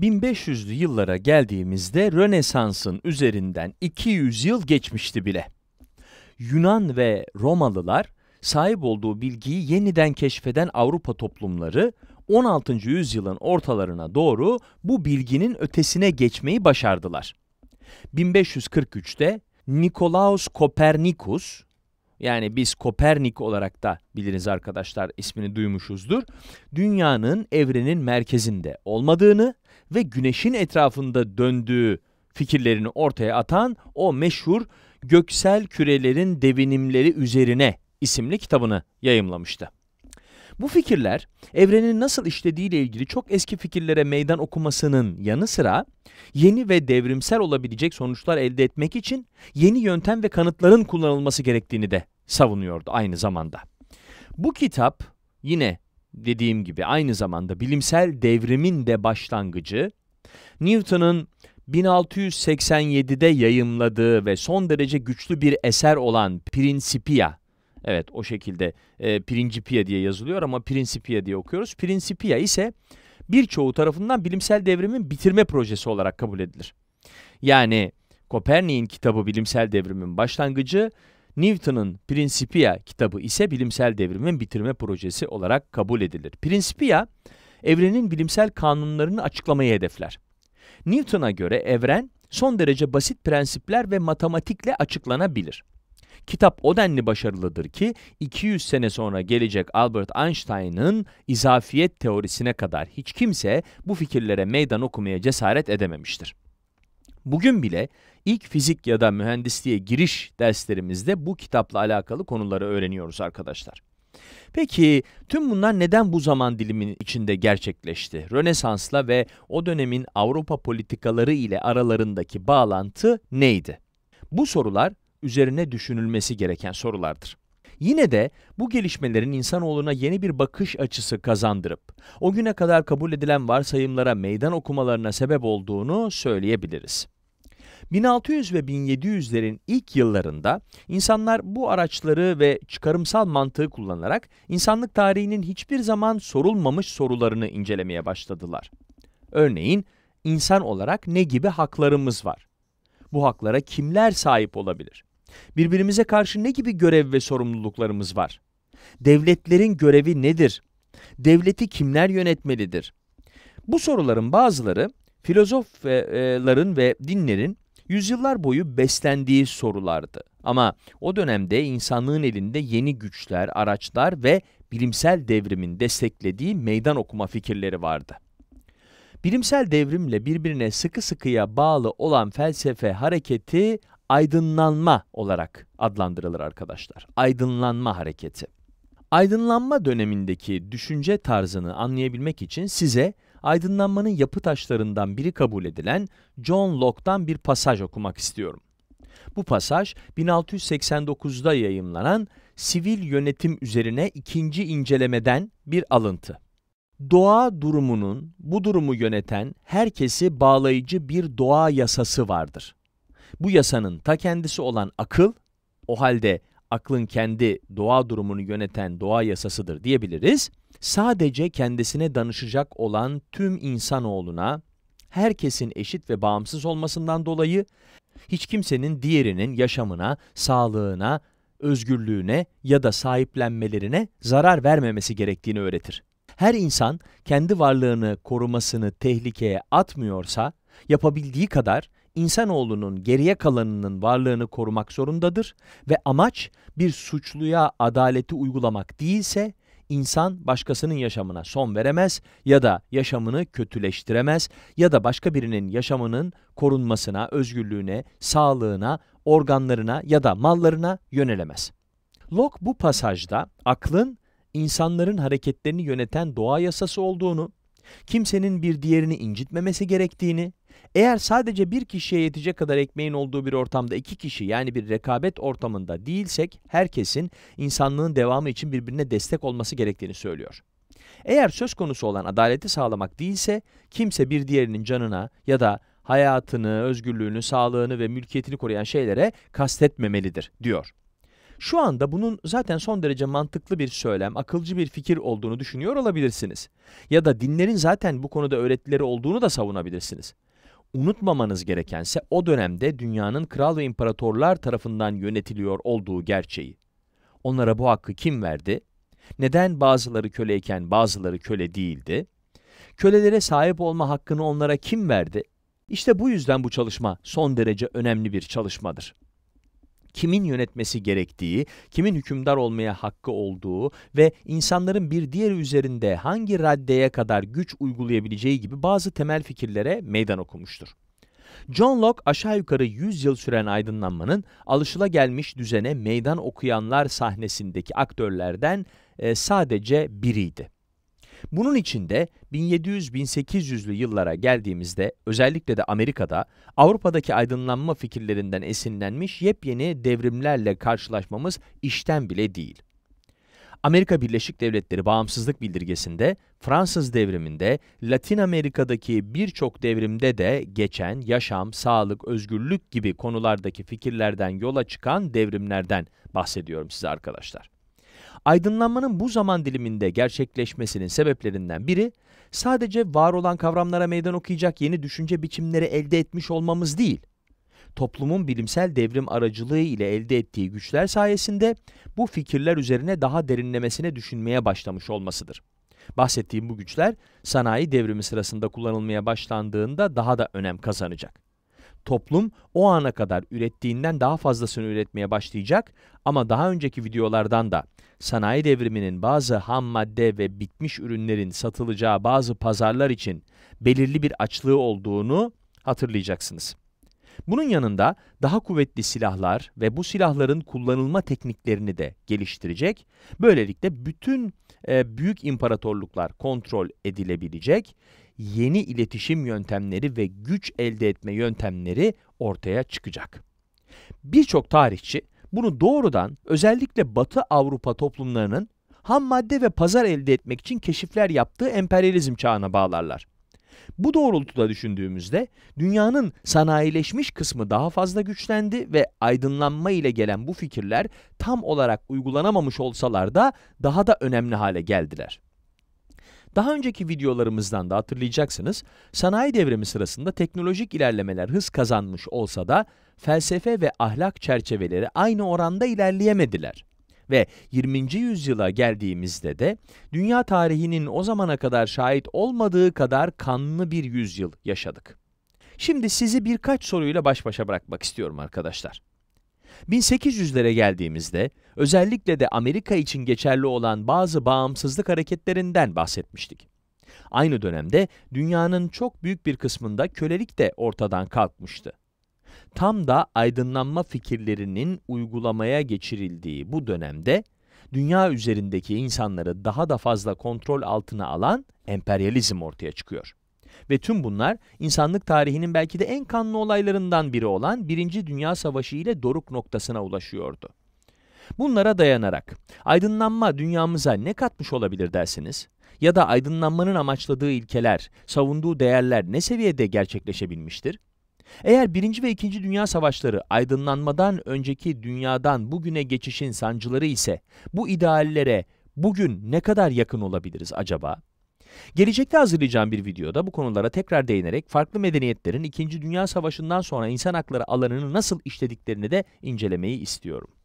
1500'lü yıllara geldiğimizde Rönesans'ın üzerinden 200 yıl geçmişti bile. Yunan ve Romalılar sahip olduğu bilgiyi yeniden keşfeden Avrupa toplumları 16. yüzyılın ortalarına doğru bu bilginin ötesine geçmeyi başardılar. 1543'te Nikolaus Kopernikus yani biz Kopernik olarak da biliriz arkadaşlar ismini duymuşuzdur. Dünyanın evrenin merkezinde olmadığını ve güneşin etrafında döndüğü fikirlerini ortaya atan o meşhur Göksel Kürelerin Devinimleri Üzerine isimli kitabını yayımlamıştı. Bu fikirler evrenin nasıl işlediği ile ilgili çok eski fikirlere meydan okumasının yanı sıra yeni ve devrimsel olabilecek sonuçlar elde etmek için yeni yöntem ve kanıtların kullanılması gerektiğini de savunuyordu aynı zamanda. Bu kitap yine dediğim gibi aynı zamanda bilimsel devrimin de başlangıcı Newton'un 1687'de yayımladığı ve son derece güçlü bir eser olan Principia Evet o şekilde e, Principia diye yazılıyor ama Principia diye okuyoruz. Principia ise birçoğu tarafından bilimsel devrimin bitirme projesi olarak kabul edilir. Yani Kopernik'in kitabı bilimsel devrimin başlangıcı, Newton'un Principia kitabı ise bilimsel devrimin bitirme projesi olarak kabul edilir. Principia, evrenin bilimsel kanunlarını açıklamayı hedefler. Newton'a göre evren son derece basit prensipler ve matematikle açıklanabilir. Kitap o denli başarılıdır ki 200 sene sonra gelecek Albert Einstein'ın izafiyet teorisine kadar hiç kimse bu fikirlere meydan okumaya cesaret edememiştir. Bugün bile ilk fizik ya da mühendisliğe giriş derslerimizde bu kitapla alakalı konuları öğreniyoruz arkadaşlar. Peki tüm bunlar neden bu zaman dilimin içinde gerçekleşti? Rönesans'la ve o dönemin Avrupa politikaları ile aralarındaki bağlantı neydi? Bu sorular üzerine düşünülmesi gereken sorulardır. Yine de bu gelişmelerin insanoğluna yeni bir bakış açısı kazandırıp o güne kadar kabul edilen varsayımlara meydan okumalarına sebep olduğunu söyleyebiliriz. 1600 ve 1700'lerin ilk yıllarında insanlar bu araçları ve çıkarımsal mantığı kullanarak insanlık tarihinin hiçbir zaman sorulmamış sorularını incelemeye başladılar. Örneğin, insan olarak ne gibi haklarımız var? Bu haklara kimler sahip olabilir? Birbirimize karşı ne gibi görev ve sorumluluklarımız var? Devletlerin görevi nedir? Devleti kimler yönetmelidir? Bu soruların bazıları filozofların ve dinlerin yüzyıllar boyu beslendiği sorulardı. Ama o dönemde insanlığın elinde yeni güçler, araçlar ve bilimsel devrimin desteklediği meydan okuma fikirleri vardı. Bilimsel devrimle birbirine sıkı sıkıya bağlı olan felsefe hareketi aydınlanma olarak adlandırılır arkadaşlar. Aydınlanma hareketi. Aydınlanma dönemindeki düşünce tarzını anlayabilmek için size aydınlanmanın yapı taşlarından biri kabul edilen John Locke'dan bir pasaj okumak istiyorum. Bu pasaj 1689'da yayımlanan Sivil Yönetim Üzerine ikinci incelemeden bir alıntı. Doğa durumunun bu durumu yöneten herkesi bağlayıcı bir doğa yasası vardır. Bu yasanın ta kendisi olan akıl, o halde aklın kendi doğa durumunu yöneten doğa yasasıdır diyebiliriz. Sadece kendisine danışacak olan tüm insanoğluna herkesin eşit ve bağımsız olmasından dolayı hiç kimsenin diğerinin yaşamına, sağlığına, özgürlüğüne ya da sahiplenmelerine zarar vermemesi gerektiğini öğretir. Her insan kendi varlığını korumasını tehlikeye atmıyorsa, yapabildiği kadar insanoğlunun geriye kalanının varlığını korumak zorundadır ve amaç bir suçluya adaleti uygulamak değilse insan başkasının yaşamına son veremez ya da yaşamını kötüleştiremez ya da başka birinin yaşamının korunmasına, özgürlüğüne, sağlığına, organlarına ya da mallarına yönelemez. Locke bu pasajda aklın insanların hareketlerini yöneten doğa yasası olduğunu, kimsenin bir diğerini incitmemesi gerektiğini, eğer sadece bir kişiye yetecek kadar ekmeğin olduğu bir ortamda iki kişi yani bir rekabet ortamında değilsek herkesin insanlığın devamı için birbirine destek olması gerektiğini söylüyor. Eğer söz konusu olan adaleti sağlamak değilse kimse bir diğerinin canına ya da hayatını, özgürlüğünü, sağlığını ve mülkiyetini koruyan şeylere kastetmemelidir diyor. Şu anda bunun zaten son derece mantıklı bir söylem, akılcı bir fikir olduğunu düşünüyor olabilirsiniz. Ya da dinlerin zaten bu konuda öğretileri olduğunu da savunabilirsiniz unutmamanız gerekense o dönemde dünyanın kral ve imparatorlar tarafından yönetiliyor olduğu gerçeği. Onlara bu hakkı kim verdi? Neden bazıları köleyken bazıları köle değildi? Kölelere sahip olma hakkını onlara kim verdi? İşte bu yüzden bu çalışma son derece önemli bir çalışmadır kimin yönetmesi gerektiği, kimin hükümdar olmaya hakkı olduğu ve insanların bir diğeri üzerinde hangi raddeye kadar güç uygulayabileceği gibi bazı temel fikirlere meydan okumuştur. John Locke aşağı yukarı 100 yıl süren aydınlanmanın alışılagelmiş düzene meydan okuyanlar sahnesindeki aktörlerden e, sadece biriydi. Bunun içinde 1700-1800'lü yıllara geldiğimizde özellikle de Amerika'da Avrupa'daki aydınlanma fikirlerinden esinlenmiş yepyeni devrimlerle karşılaşmamız işten bile değil. Amerika Birleşik Devletleri bağımsızlık bildirgesinde, Fransız devriminde, Latin Amerika'daki birçok devrimde de geçen yaşam, sağlık, özgürlük gibi konulardaki fikirlerden yola çıkan devrimlerden bahsediyorum size arkadaşlar. Aydınlanmanın bu zaman diliminde gerçekleşmesinin sebeplerinden biri sadece var olan kavramlara meydan okuyacak yeni düşünce biçimleri elde etmiş olmamız değil. Toplumun bilimsel devrim aracılığı ile elde ettiği güçler sayesinde bu fikirler üzerine daha derinlemesine düşünmeye başlamış olmasıdır. Bahsettiğim bu güçler sanayi devrimi sırasında kullanılmaya başlandığında daha da önem kazanacak toplum o ana kadar ürettiğinden daha fazlasını üretmeye başlayacak ama daha önceki videolardan da sanayi devriminin bazı ham madde ve bitmiş ürünlerin satılacağı bazı pazarlar için belirli bir açlığı olduğunu hatırlayacaksınız. Bunun yanında daha kuvvetli silahlar ve bu silahların kullanılma tekniklerini de geliştirecek. Böylelikle bütün e, büyük imparatorluklar kontrol edilebilecek. Yeni iletişim yöntemleri ve güç elde etme yöntemleri ortaya çıkacak. Birçok tarihçi bunu doğrudan özellikle Batı Avrupa toplumlarının ham madde ve pazar elde etmek için keşifler yaptığı emperyalizm çağına bağlarlar. Bu doğrultuda düşündüğümüzde dünyanın sanayileşmiş kısmı daha fazla güçlendi ve aydınlanma ile gelen bu fikirler tam olarak uygulanamamış olsalar da daha da önemli hale geldiler. Daha önceki videolarımızdan da hatırlayacaksınız, sanayi devrimi sırasında teknolojik ilerlemeler hız kazanmış olsa da felsefe ve ahlak çerçeveleri aynı oranda ilerleyemediler. Ve 20. yüzyıla geldiğimizde de dünya tarihinin o zamana kadar şahit olmadığı kadar kanlı bir yüzyıl yaşadık. Şimdi sizi birkaç soruyla baş başa bırakmak istiyorum arkadaşlar. 1800'lere geldiğimizde özellikle de Amerika için geçerli olan bazı bağımsızlık hareketlerinden bahsetmiştik. Aynı dönemde dünyanın çok büyük bir kısmında kölelik de ortadan kalkmıştı. Tam da aydınlanma fikirlerinin uygulamaya geçirildiği bu dönemde dünya üzerindeki insanları daha da fazla kontrol altına alan emperyalizm ortaya çıkıyor. Ve tüm bunlar insanlık tarihinin belki de en kanlı olaylarından biri olan Birinci Dünya Savaşı ile doruk noktasına ulaşıyordu. Bunlara dayanarak aydınlanma dünyamıza ne katmış olabilir dersiniz? Ya da aydınlanmanın amaçladığı ilkeler, savunduğu değerler ne seviyede gerçekleşebilmiştir? Eğer 1. ve 2. Dünya Savaşları aydınlanmadan önceki dünyadan bugüne geçişin sancıları ise bu ideallere bugün ne kadar yakın olabiliriz acaba? Gelecekte hazırlayacağım bir videoda bu konulara tekrar değinerek farklı medeniyetlerin 2. Dünya Savaşı'ndan sonra insan hakları alanını nasıl işlediklerini de incelemeyi istiyorum.